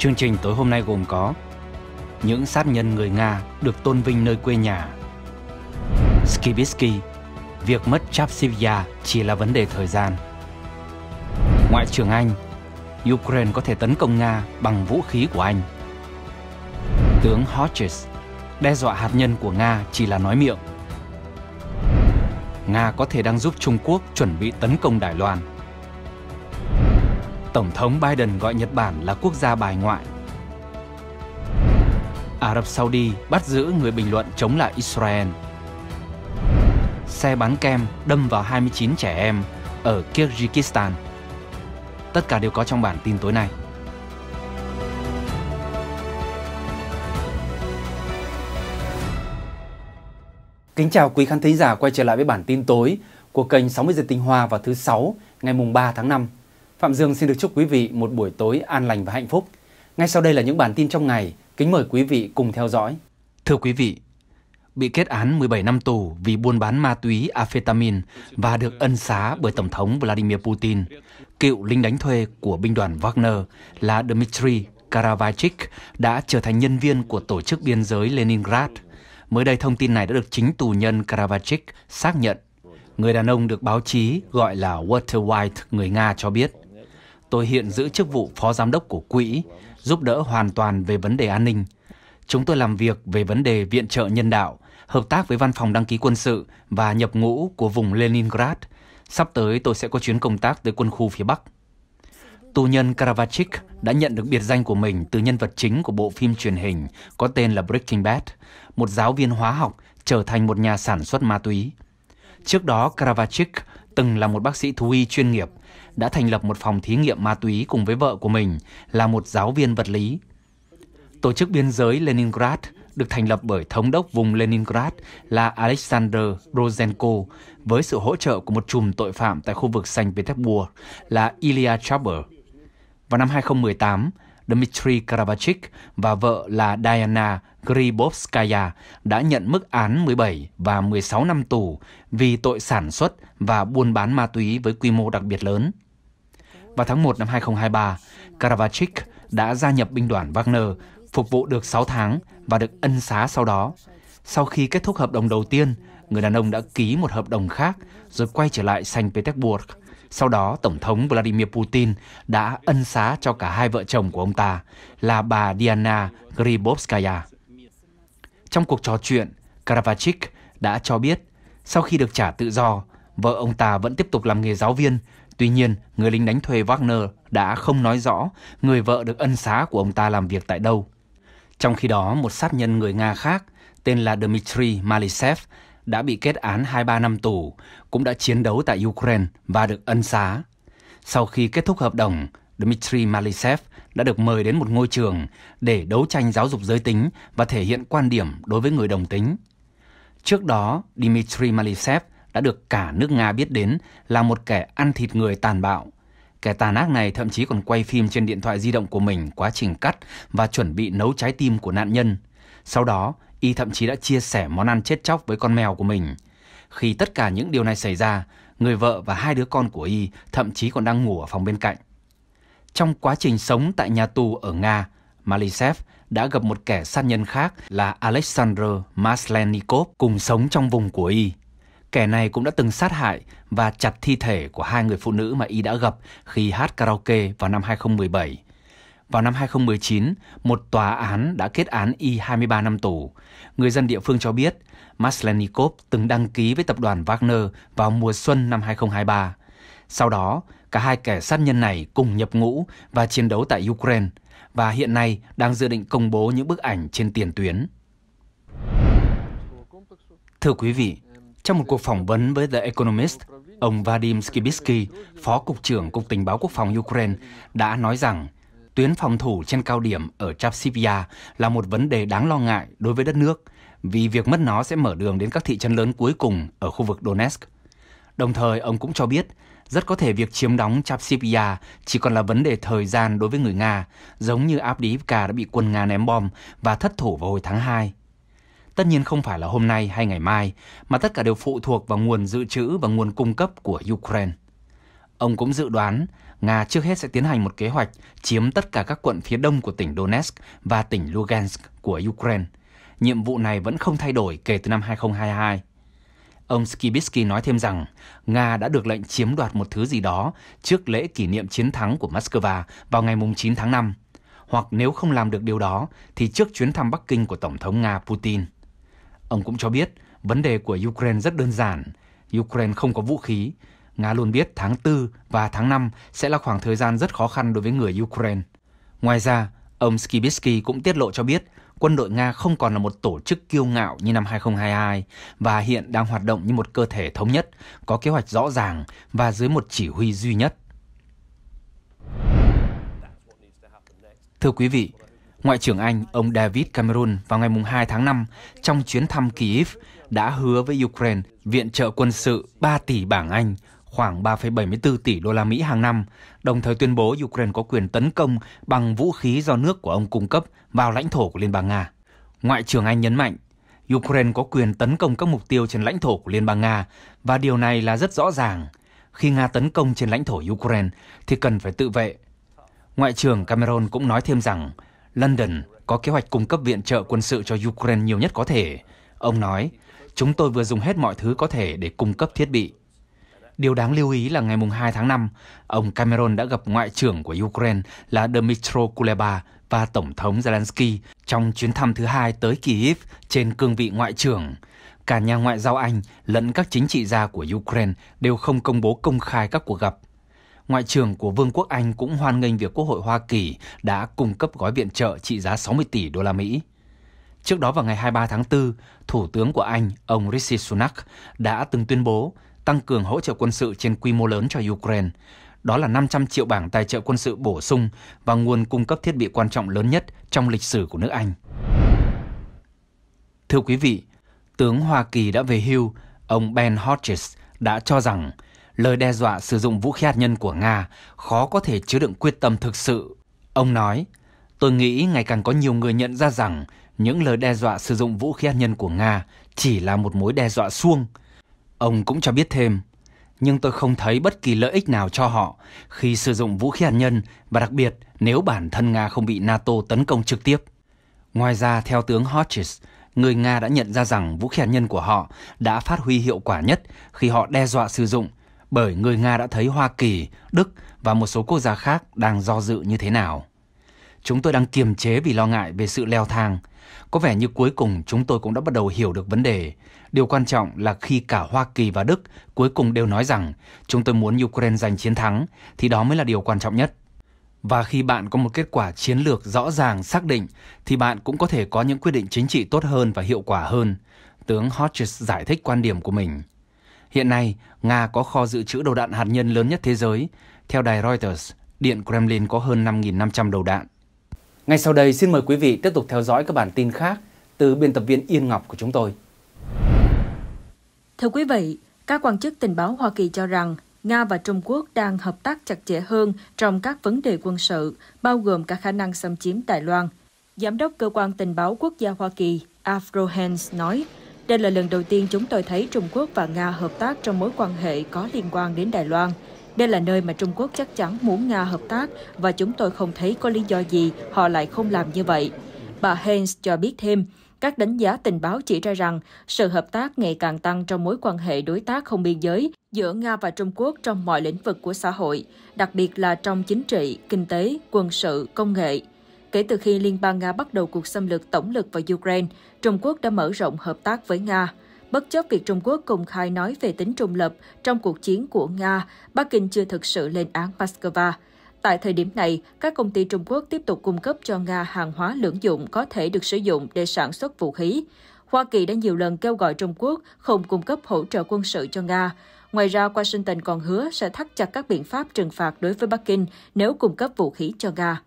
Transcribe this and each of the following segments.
Chương trình tối hôm nay gồm có Những sát nhân người Nga được tôn vinh nơi quê nhà Skibitsky Việc mất Chapsivya chỉ là vấn đề thời gian Ngoại trưởng Anh Ukraine có thể tấn công Nga bằng vũ khí của Anh Tướng Hodges Đe dọa hạt nhân của Nga chỉ là nói miệng Nga có thể đang giúp Trung Quốc chuẩn bị tấn công Đài Loan Tổng thống Biden gọi Nhật Bản là quốc gia bài ngoại. Ả Rập Saudi bắt giữ người bình luận chống lại Israel. Xe bán kem đâm vào 29 trẻ em ở Kyrgyzstan. Tất cả đều có trong bản tin tối nay. Kính chào quý khán thính giả quay trở lại với bản tin tối của kênh 60 giờ tinh hoa vào thứ 6 ngày mùng 3 tháng 5 Phạm Dương xin được chúc quý vị một buổi tối an lành và hạnh phúc. Ngay sau đây là những bản tin trong ngày, kính mời quý vị cùng theo dõi. Thưa quý vị, bị kết án 17 năm tù vì buôn bán ma túy amphetamine và được ân xá bởi Tổng thống Vladimir Putin, cựu lính đánh thuê của binh đoàn Wagner là Dmitry Karavachik đã trở thành nhân viên của tổ chức biên giới Leningrad. Mới đây thông tin này đã được chính tù nhân Karavachik xác nhận. Người đàn ông được báo chí gọi là Walter White, người Nga cho biết – tôi hiện giữ chức vụ phó giám đốc của quỹ, giúp đỡ hoàn toàn về vấn đề an ninh. Chúng tôi làm việc về vấn đề viện trợ nhân đạo, hợp tác với văn phòng đăng ký quân sự và nhập ngũ của vùng Leningrad. Sắp tới tôi sẽ có chuyến công tác tới quân khu phía Bắc. Tù nhân Karavachik đã nhận được biệt danh của mình từ nhân vật chính của bộ phim truyền hình có tên là Breaking Bad, một giáo viên hóa học trở thành một nhà sản xuất ma túy. Trước đó, Karavachik từng là một bác sĩ thú y chuyên nghiệp, đã thành lập một phòng thí nghiệm ma túy cùng với vợ của mình là một giáo viên vật lý. Tổ chức biên giới Leningrad được thành lập bởi thống đốc vùng Leningrad là Alexander Rosenko với sự hỗ trợ của một chùm tội phạm tại khu vực Saint Petersburg là Ilya Chaber. Vào năm 2018, Dmitry Karavachik và vợ là Diana Gribovskaya đã nhận mức án 17 và 16 năm tù vì tội sản xuất và buôn bán ma túy với quy mô đặc biệt lớn. Vào tháng 1 năm 2023, Karavachik đã gia nhập binh đoàn Wagner, phục vụ được 6 tháng và được ân xá sau đó. Sau khi kết thúc hợp đồng đầu tiên, người đàn ông đã ký một hợp đồng khác rồi quay trở lại Saint Petersburg sau đó, Tổng thống Vladimir Putin đã ân xá cho cả hai vợ chồng của ông ta là bà Diana gribovskaya Trong cuộc trò chuyện, Karavachik đã cho biết sau khi được trả tự do, vợ ông ta vẫn tiếp tục làm nghề giáo viên. Tuy nhiên, người lính đánh thuê Wagner đã không nói rõ người vợ được ân xá của ông ta làm việc tại đâu. Trong khi đó, một sát nhân người Nga khác tên là Dmitry Malisev đã bị kết án 23 năm tù, cũng đã chiến đấu tại Ukraine và được ân xá. Sau khi kết thúc hợp đồng, Dmitry Malisev đã được mời đến một ngôi trường để đấu tranh giáo dục giới tính và thể hiện quan điểm đối với người đồng tính. Trước đó, Dmitry Malisev đã được cả nước Nga biết đến là một kẻ ăn thịt người tàn bạo. Kẻ tàn ác này thậm chí còn quay phim trên điện thoại di động của mình quá trình cắt và chuẩn bị nấu trái tim của nạn nhân. Sau đó, Y thậm chí đã chia sẻ món ăn chết chóc với con mèo của mình. Khi tất cả những điều này xảy ra, người vợ và hai đứa con của Y thậm chí còn đang ngủ ở phòng bên cạnh. Trong quá trình sống tại nhà tù ở Nga, Malisev đã gặp một kẻ sát nhân khác là Alexander Maslenikov cùng sống trong vùng của Y. Kẻ này cũng đã từng sát hại và chặt thi thể của hai người phụ nữ mà Y đã gặp khi hát karaoke vào năm 2017 vào năm 2019, một tòa án đã kết án y 23 năm tù. Người dân địa phương cho biết, Maslenikov từng đăng ký với tập đoàn Wagner vào mùa xuân năm 2023. Sau đó, cả hai kẻ sát nhân này cùng nhập ngũ và chiến đấu tại Ukraine và hiện nay đang dự định công bố những bức ảnh trên tiền tuyến. Thưa quý vị, trong một cuộc phỏng vấn với The Economist, ông Vadim Skibitsky, Phó Cục trưởng Cục Tình báo Quốc phòng Ukraine, đã nói rằng – tuyến phòng thủ trên cao điểm ở Chapsivia là một vấn đề đáng lo ngại đối với đất nước vì việc mất nó sẽ mở đường đến các thị trấn lớn cuối cùng ở khu vực Donetsk. Đồng thời, ông cũng cho biết rất có thể việc chiếm đóng Chapsivia chỉ còn là vấn đề thời gian đối với người Nga, giống như Avdiivka đã bị quân Nga ném bom và thất thủ vào hồi tháng 2. Tất nhiên không phải là hôm nay hay ngày mai, mà tất cả đều phụ thuộc vào nguồn dự trữ và nguồn cung cấp của Ukraine. Ông cũng dự đoán Nga trước hết sẽ tiến hành một kế hoạch chiếm tất cả các quận phía đông của tỉnh Donetsk và tỉnh Lugansk của Ukraine. Nhiệm vụ này vẫn không thay đổi kể từ năm 2022. Ông Skibitsky nói thêm rằng Nga đã được lệnh chiếm đoạt một thứ gì đó trước lễ kỷ niệm chiến thắng của Moscow vào ngày 9 tháng 5, hoặc nếu không làm được điều đó thì trước chuyến thăm Bắc Kinh của Tổng thống Nga Putin. Ông cũng cho biết vấn đề của Ukraine rất đơn giản. Ukraine không có vũ khí, Nga luôn biết tháng 4 và tháng 5 sẽ là khoảng thời gian rất khó khăn đối với người Ukraine. Ngoài ra, ông Skibitsky cũng tiết lộ cho biết quân đội Nga không còn là một tổ chức kiêu ngạo như năm 2022 và hiện đang hoạt động như một cơ thể thống nhất, có kế hoạch rõ ràng và dưới một chỉ huy duy nhất. Thưa quý vị, Ngoại trưởng Anh ông David Cameron vào ngày 2 tháng 5 trong chuyến thăm Kyiv đã hứa với Ukraine viện trợ quân sự 3 tỷ bảng Anh khoảng 3,74 tỷ đô la Mỹ hàng năm, đồng thời tuyên bố Ukraine có quyền tấn công bằng vũ khí do nước của ông cung cấp vào lãnh thổ của Liên bang Nga. Ngoại trưởng Anh nhấn mạnh, Ukraine có quyền tấn công các mục tiêu trên lãnh thổ của Liên bang Nga và điều này là rất rõ ràng. Khi Nga tấn công trên lãnh thổ Ukraine thì cần phải tự vệ. Ngoại trưởng Cameron cũng nói thêm rằng London có kế hoạch cung cấp viện trợ quân sự cho Ukraine nhiều nhất có thể. Ông nói, chúng tôi vừa dùng hết mọi thứ có thể để cung cấp thiết bị Điều đáng lưu ý là ngày 2 tháng 5, ông Cameron đã gặp Ngoại trưởng của Ukraine là Dmytro Kuleba và Tổng thống Zelensky trong chuyến thăm thứ hai tới Kyiv trên cương vị Ngoại trưởng. Cả nhà ngoại giao Anh lẫn các chính trị gia của Ukraine đều không công bố công khai các cuộc gặp. Ngoại trưởng của Vương quốc Anh cũng hoan nghênh việc Quốc hội Hoa Kỳ đã cung cấp gói viện trợ trị giá 60 tỷ đô la Mỹ. Trước đó vào ngày 23 tháng 4, Thủ tướng của Anh, ông Rishi Sunak, đã từng tuyên bố tăng cường hỗ trợ quân sự trên quy mô lớn cho Ukraine. Đó là 500 triệu bảng tài trợ quân sự bổ sung và nguồn cung cấp thiết bị quan trọng lớn nhất trong lịch sử của nước Anh. Thưa quý vị, tướng Hoa Kỳ đã về hưu, ông Ben Hodges đã cho rằng lời đe dọa sử dụng vũ khí hạt nhân của Nga khó có thể chứa đựng quyết tâm thực sự. Ông nói, tôi nghĩ ngày càng có nhiều người nhận ra rằng những lời đe dọa sử dụng vũ khí hạt nhân của Nga chỉ là một mối đe dọa suông – Ông cũng cho biết thêm, nhưng tôi không thấy bất kỳ lợi ích nào cho họ khi sử dụng vũ khí hạt nhân và đặc biệt nếu bản thân Nga không bị NATO tấn công trực tiếp. Ngoài ra, theo tướng Hodges, người Nga đã nhận ra rằng vũ khí hạt nhân của họ đã phát huy hiệu quả nhất khi họ đe dọa sử dụng bởi người Nga đã thấy Hoa Kỳ, Đức và một số quốc gia khác đang do dự như thế nào. Chúng tôi đang kiềm chế vì lo ngại về sự leo thang. Có vẻ như cuối cùng chúng tôi cũng đã bắt đầu hiểu được vấn đề Điều quan trọng là khi cả Hoa Kỳ và Đức cuối cùng đều nói rằng chúng tôi muốn Ukraine giành chiến thắng thì đó mới là điều quan trọng nhất. Và khi bạn có một kết quả chiến lược rõ ràng, xác định thì bạn cũng có thể có những quyết định chính trị tốt hơn và hiệu quả hơn, tướng Hodges giải thích quan điểm của mình. Hiện nay, Nga có kho dự trữ đầu đạn hạt nhân lớn nhất thế giới. Theo đài Reuters, Điện Kremlin có hơn 5.500 đầu đạn. Ngay sau đây, xin mời quý vị tiếp tục theo dõi các bản tin khác từ biên tập viên Yên Ngọc của chúng tôi. Thưa quý vị, các quan chức tình báo Hoa Kỳ cho rằng Nga và Trung Quốc đang hợp tác chặt chẽ hơn trong các vấn đề quân sự, bao gồm cả khả năng xâm chiếm Đài Loan. Giám đốc Cơ quan Tình báo Quốc gia Hoa Kỳ Afro Hans nói, đây là lần đầu tiên chúng tôi thấy Trung Quốc và Nga hợp tác trong mối quan hệ có liên quan đến Đài Loan. Đây là nơi mà Trung Quốc chắc chắn muốn Nga hợp tác và chúng tôi không thấy có lý do gì họ lại không làm như vậy. Bà Haynes cho biết thêm, các đánh giá tình báo chỉ ra rằng sự hợp tác ngày càng tăng trong mối quan hệ đối tác không biên giới giữa Nga và Trung Quốc trong mọi lĩnh vực của xã hội, đặc biệt là trong chính trị, kinh tế, quân sự, công nghệ. Kể từ khi Liên bang Nga bắt đầu cuộc xâm lược tổng lực vào Ukraine, Trung Quốc đã mở rộng hợp tác với Nga. Bất chấp việc Trung Quốc công khai nói về tính trung lập trong cuộc chiến của Nga, Bắc Kinh chưa thực sự lên án Moscow. Tại thời điểm này, các công ty Trung Quốc tiếp tục cung cấp cho Nga hàng hóa lưỡng dụng có thể được sử dụng để sản xuất vũ khí. Hoa Kỳ đã nhiều lần kêu gọi Trung Quốc không cung cấp hỗ trợ quân sự cho Nga. Ngoài ra, Washington còn hứa sẽ thắt chặt các biện pháp trừng phạt đối với Bắc Kinh nếu cung cấp vũ khí cho Nga.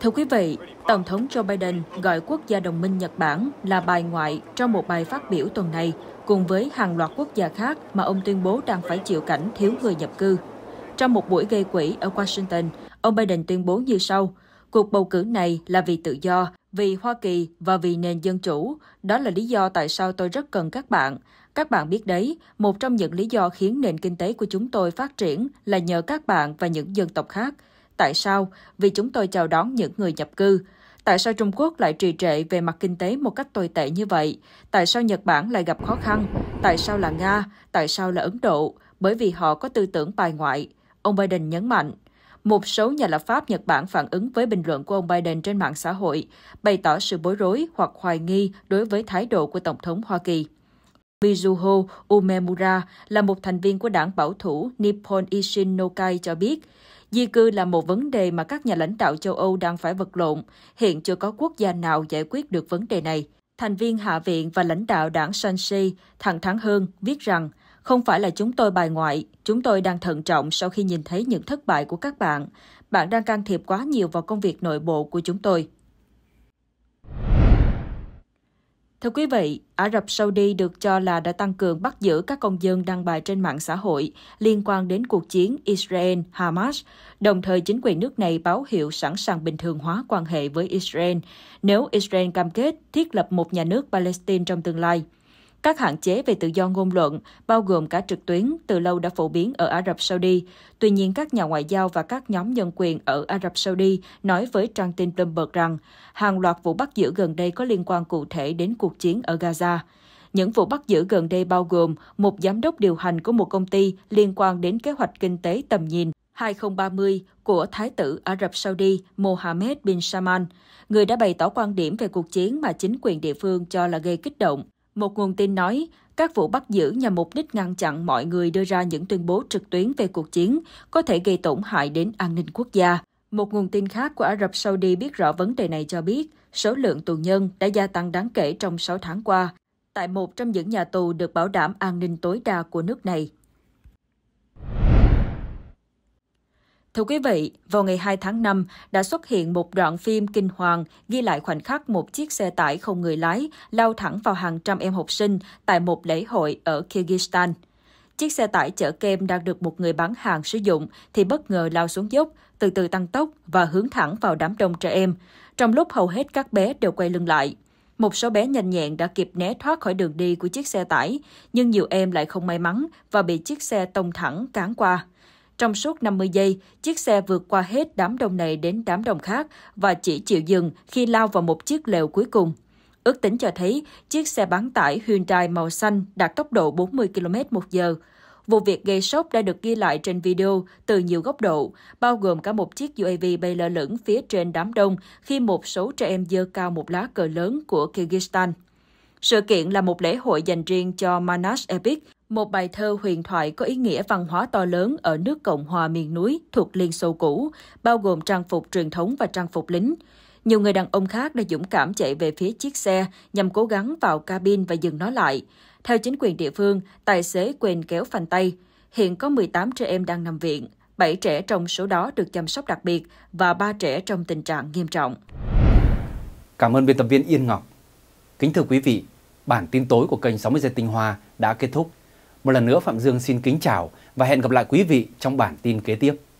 Thưa quý vị, Tổng thống Joe Biden gọi quốc gia đồng minh Nhật Bản là bài ngoại trong một bài phát biểu tuần này, cùng với hàng loạt quốc gia khác mà ông tuyên bố đang phải chịu cảnh thiếu người nhập cư. Trong một buổi gây quỹ ở Washington, ông Biden tuyên bố như sau, cuộc bầu cử này là vì tự do, vì Hoa Kỳ và vì nền dân chủ. Đó là lý do tại sao tôi rất cần các bạn. Các bạn biết đấy, một trong những lý do khiến nền kinh tế của chúng tôi phát triển là nhờ các bạn và những dân tộc khác. Tại sao? Vì chúng tôi chào đón những người nhập cư. Tại sao Trung Quốc lại trì trệ về mặt kinh tế một cách tồi tệ như vậy? Tại sao Nhật Bản lại gặp khó khăn? Tại sao là Nga? Tại sao là Ấn Độ? Bởi vì họ có tư tưởng bài ngoại. Ông Biden nhấn mạnh, một số nhà lập pháp Nhật Bản phản ứng với bình luận của ông Biden trên mạng xã hội, bày tỏ sự bối rối hoặc hoài nghi đối với thái độ của Tổng thống Hoa Kỳ. Mizuho Umemura là một thành viên của đảng bảo thủ Nippon Ishin Nokai cho biết, di cư là một vấn đề mà các nhà lãnh đạo châu Âu đang phải vật lộn, hiện chưa có quốc gia nào giải quyết được vấn đề này. Thành viên Hạ viện và lãnh đạo đảng Sanshi thẳng thắn hơn viết rằng không phải là chúng tôi bài ngoại, chúng tôi đang thận trọng sau khi nhìn thấy những thất bại của các bạn. Bạn đang can thiệp quá nhiều vào công việc nội bộ của chúng tôi. Thưa quý vị, Ả Rập Saudi được cho là đã tăng cường bắt giữ các công dân đăng bài trên mạng xã hội liên quan đến cuộc chiến Israel-Hamas, đồng thời chính quyền nước này báo hiệu sẵn sàng bình thường hóa quan hệ với Israel nếu Israel cam kết thiết lập một nhà nước Palestine trong tương lai. Các hạn chế về tự do ngôn luận, bao gồm cả trực tuyến, từ lâu đã phổ biến ở Ả Rập Saudi. Tuy nhiên, các nhà ngoại giao và các nhóm nhân quyền ở Ả Rập Saudi nói với trang tin Bloomberg rằng hàng loạt vụ bắt giữ gần đây có liên quan cụ thể đến cuộc chiến ở Gaza. Những vụ bắt giữ gần đây bao gồm một giám đốc điều hành của một công ty liên quan đến kế hoạch kinh tế tầm nhìn 2030 của Thái tử Ả Rập Saudi Mohammed bin Salman, người đã bày tỏ quan điểm về cuộc chiến mà chính quyền địa phương cho là gây kích động. Một nguồn tin nói, các vụ bắt giữ nhằm mục đích ngăn chặn mọi người đưa ra những tuyên bố trực tuyến về cuộc chiến có thể gây tổn hại đến an ninh quốc gia. Một nguồn tin khác của Ả Rập Saudi biết rõ vấn đề này cho biết, số lượng tù nhân đã gia tăng đáng kể trong 6 tháng qua, tại một trong những nhà tù được bảo đảm an ninh tối đa của nước này. Thưa quý vị, vào ngày 2 tháng 5 đã xuất hiện một đoạn phim kinh hoàng ghi lại khoảnh khắc một chiếc xe tải không người lái lao thẳng vào hàng trăm em học sinh tại một lễ hội ở Kyrgyzstan. Chiếc xe tải chở kem đang được một người bán hàng sử dụng thì bất ngờ lao xuống dốc, từ từ tăng tốc và hướng thẳng vào đám đông trẻ em, trong lúc hầu hết các bé đều quay lưng lại. Một số bé nhanh nhẹn đã kịp né thoát khỏi đường đi của chiếc xe tải, nhưng nhiều em lại không may mắn và bị chiếc xe tông thẳng cán qua. Trong suốt 50 giây, chiếc xe vượt qua hết đám đông này đến đám đông khác và chỉ chịu dừng khi lao vào một chiếc lều cuối cùng. Ước tính cho thấy chiếc xe bán tải Hyundai màu xanh đạt tốc độ 40 km một giờ. Vụ việc gây sốc đã được ghi lại trên video từ nhiều góc độ, bao gồm cả một chiếc UAV bay lơ lửng phía trên đám đông khi một số trẻ em dơ cao một lá cờ lớn của Kyrgyzstan. Sự kiện là một lễ hội dành riêng cho Manas Epic, một bài thơ huyền thoại có ý nghĩa văn hóa to lớn ở nước Cộng hòa miền núi thuộc Liên Xô cũ, bao gồm trang phục truyền thống và trang phục lính. Nhiều người đàn ông khác đã dũng cảm chạy về phía chiếc xe nhằm cố gắng vào cabin và dừng nó lại. Theo chính quyền địa phương, tài xế quên kéo phanh tay. Hiện có 18 trẻ em đang nằm viện, 7 trẻ trong số đó được chăm sóc đặc biệt và 3 trẻ trong tình trạng nghiêm trọng. Cảm ơn biên tập viên Yên Ngọc. Kính thưa quý vị, bản tin tối của kênh 60 giây tinh hoa đã kết thúc. Một lần nữa Phạm Dương xin kính chào và hẹn gặp lại quý vị trong bản tin kế tiếp.